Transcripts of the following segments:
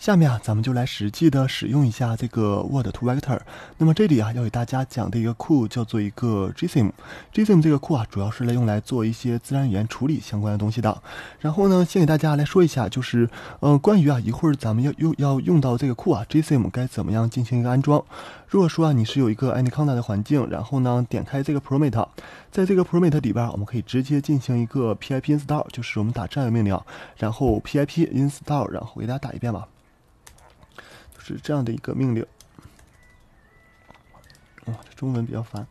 下面啊，咱们就来实际的使用一下这个 Word to Vector。那么这里啊，要给大家讲的一个库叫做一个 JSM。JSM 这个库啊，主要是来用来做一些自然语言处理相关的东西的。然后呢，先给大家来说一下，就是呃，关于啊一会儿咱们要用要用到这个库啊 JSM，该怎么样进行一个安装？如果说啊你是有一个 Anaconda 的环境，然后呢点开这个 Promate，在这个 Promate 里边，我们可以直接进行一个 pip install，就是我们打这样一个命令，然后 pip install，然后给大家打一遍吧。是这样的一个命令。哇，这中文比较烦。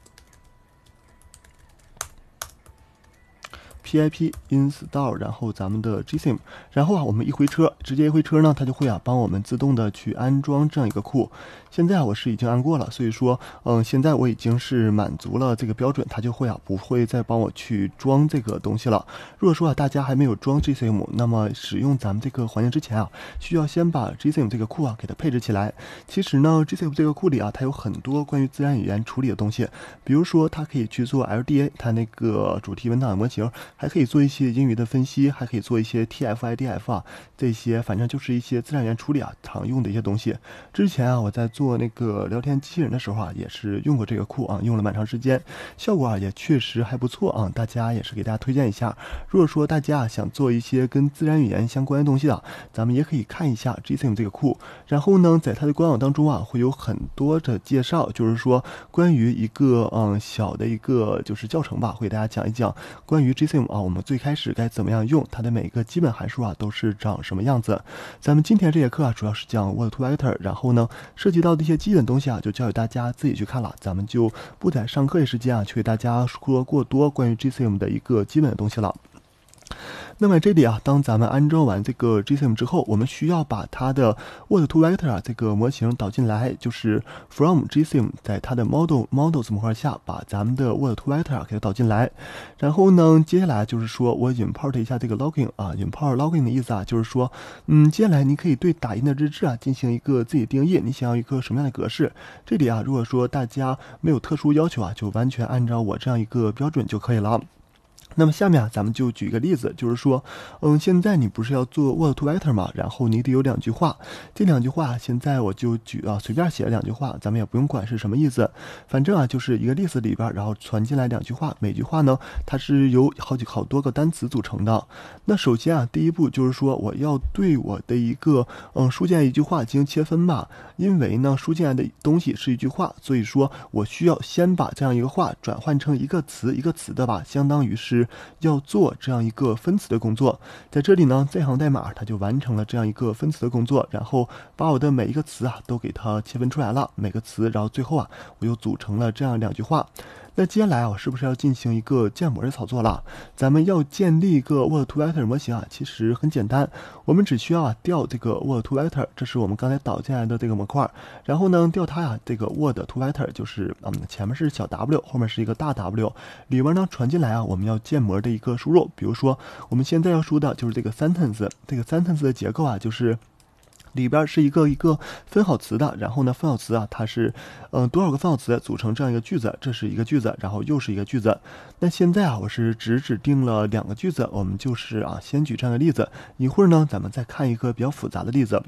pip install 然后咱们的 GSim，然后啊，我们一回车，直接一回车呢，它就会啊帮我们自动的去安装这样一个库。现在啊，我是已经安过了，所以说，嗯，现在我已经是满足了这个标准，它就会啊不会再帮我去装这个东西了。如果说啊大家还没有装 GSim，那么使用咱们这个环境之前啊，需要先把 GSim 这个库啊给它配置起来。其实呢，GSim 这个库里啊，它有很多关于自然语言处理的东西，比如说它可以去做 LDA，它那个主题文档的模型。还可以做一些英语的分析，还可以做一些 T F I D F 啊，这些反正就是一些自然语言处理啊常用的一些东西。之前啊我在做那个聊天机器人的时候啊，也是用过这个库啊，用了蛮长时间，效果啊也确实还不错啊。大家也是给大家推荐一下，如果说大家想做一些跟自然语言相关的东西的，咱们也可以看一下 G C m 这个库。然后呢，在它的官网当中啊，会有很多的介绍，就是说关于一个嗯小的一个就是教程吧，会给大家讲一讲关于 G C m 啊，我们最开始该怎么样用它的每一个基本函数啊，都是长什么样子？咱们今天这节课啊，主要是讲 World To Vector，然后呢，涉及到的一些基本东西啊，就交给大家自己去看了。咱们就不在上课的时间啊，去给大家说过多关于 GCM 的一个基本的东西了。那么这里啊，当咱们安装完这个 g s m 之后，我们需要把它的 Word to Vector 这个模型导进来，就是 from g s m 在它的 model models 模块下把咱们的 Word to Vector 给它导进来。然后呢，接下来就是说我 import 一下这个 logging 啊，import logging 的意思啊，就是说，嗯，接下来你可以对打印的日志啊进行一个自己定义，你想要一个什么样的格式？这里啊，如果说大家没有特殊要求啊，就完全按照我这样一个标准就可以了。那么下面咱们就举一个例子，就是说，嗯，现在你不是要做 word to v e c t e r 吗？然后你得有两句话，这两句话现在我就举啊，随便写了两句话，咱们也不用管是什么意思，反正啊就是一个例子里边，然后传进来两句话，每句话呢它是由好几好多个单词组成的。那首先啊，第一步就是说我要对我的一个嗯书建一句话进行切分吧，因为呢书建的东西是一句话，所以说我需要先把这样一个话转换成一个词一个词的吧，相当于是。要做这样一个分词的工作，在这里呢，这行代码它就完成了这样一个分词的工作，然后把我的每一个词啊都给它切分出来了，每个词，然后最后啊，我又组成了这样两句话。那接下来啊，我是不是要进行一个建模的操作了？咱们要建立一个 word to vector 模型啊，其实很简单，我们只需要啊调这个 word to vector，这是我们刚才导进来的这个模块。然后呢，调它啊，这个 word to vector 就是嗯前面是小 w，后面是一个大 w，里边呢传进来啊，我们要建模的一个输入，比如说我们现在要输的就是这个 sentence，这个 sentence 的结构啊，就是。里边是一个一个分好词的，然后呢，分好词啊，它是，嗯，多少个分好词组成这样一个句子，这是一个句子，然后又是一个句子。那现在啊，我是只指定了两个句子，我们就是啊，先举这样的例子，一会儿呢，咱们再看一个比较复杂的例子。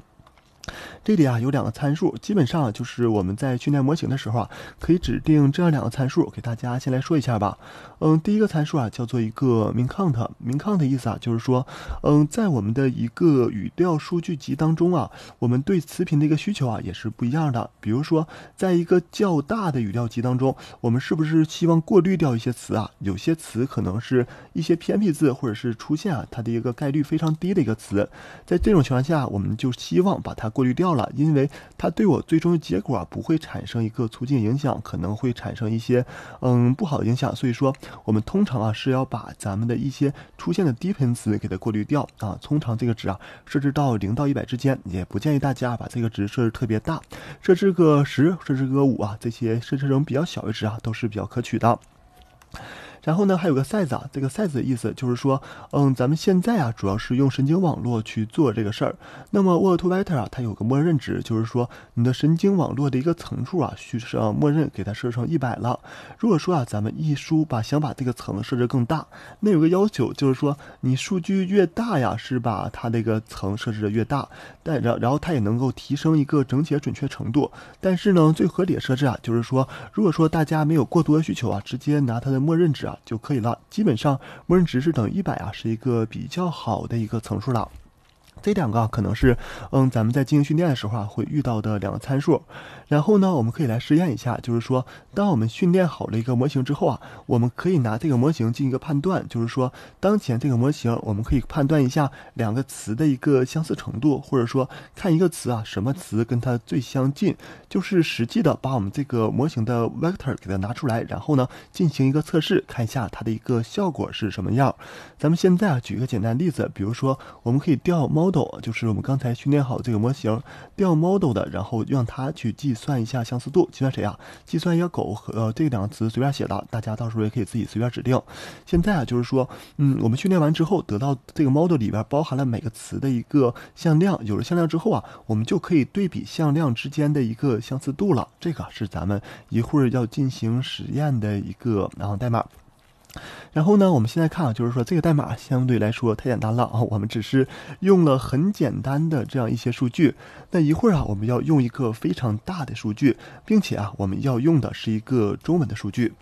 这里啊有两个参数，基本上就是我们在训练模型的时候啊，可以指定这样两个参数，给大家先来说一下吧。嗯，第一个参数啊叫做一个 min count，min count 的意思啊就是说，嗯，在我们的一个语调数据集当中啊，我们对词频的一个需求啊也是不一样的。比如说，在一个较大的语料集当中，我们是不是希望过滤掉一些词啊？有些词可能是一些偏僻字，或者是出现啊它的一个概率非常低的一个词，在这种情况下，我们就希望把它。过滤掉了，因为它对我最终的结果不会产生一个促进影响，可能会产生一些嗯不好的影响，所以说我们通常啊是要把咱们的一些出现的低频词给它过滤掉啊。通常这个值啊设置到零到一百之间，也不建议大家把这个值设置特别大，设置个十，设置个五啊，这些设这种比较小的值啊，都是比较可取的。然后呢，还有个 size 啊，这个 size 的意思就是说，嗯，咱们现在啊，主要是用神经网络去做这个事儿。那么，word to w e i t e r 啊，它有个默认值，就是说你的神经网络的一个层数啊，需设默认给它设成一百了。如果说啊，咱们一输把想把这个层设置更大，那有个要求就是说，你数据越大呀，是把它那个层设置的越大，但然然后它也能够提升一个整体的准确程度。但是呢，最合理的设置啊，就是说，如果说大家没有过多的需求啊，直接拿它的默认值啊。就可以了。基本上，默认值是等于一百啊，是一个比较好的一个层数了。这两个可能是，嗯，咱们在进行训练的时候啊，会遇到的两个参数。然后呢，我们可以来试验一下，就是说，当我们训练好了一个模型之后啊，我们可以拿这个模型进行一个判断，就是说，当前这个模型，我们可以判断一下两个词的一个相似程度，或者说看一个词啊，什么词跟它最相近，就是实际的把我们这个模型的 vector 给它拿出来，然后呢，进行一个测试，看一下它的一个效果是什么样。咱们现在啊，举一个简单例子，比如说，我们可以调猫。model 就是我们刚才训练好这个模型调 model 的，然后让它去计算一下相似度，计算谁啊？计算一个狗和这两个词随便写的，大家到时候也可以自己随便指定。现在啊，就是说，嗯，我们训练完之后得到这个 model 里边包含了每个词的一个向量，有了向量之后啊，我们就可以对比向量之间的一个相似度了。这个是咱们一会儿要进行实验的一个，然后代码。然后呢，我们现在看啊，就是说这个代码相对来说太简单了啊，我们只是用了很简单的这样一些数据。那一会儿啊，我们要用一个非常大的数据，并且啊，我们要用的是一个中文的数据。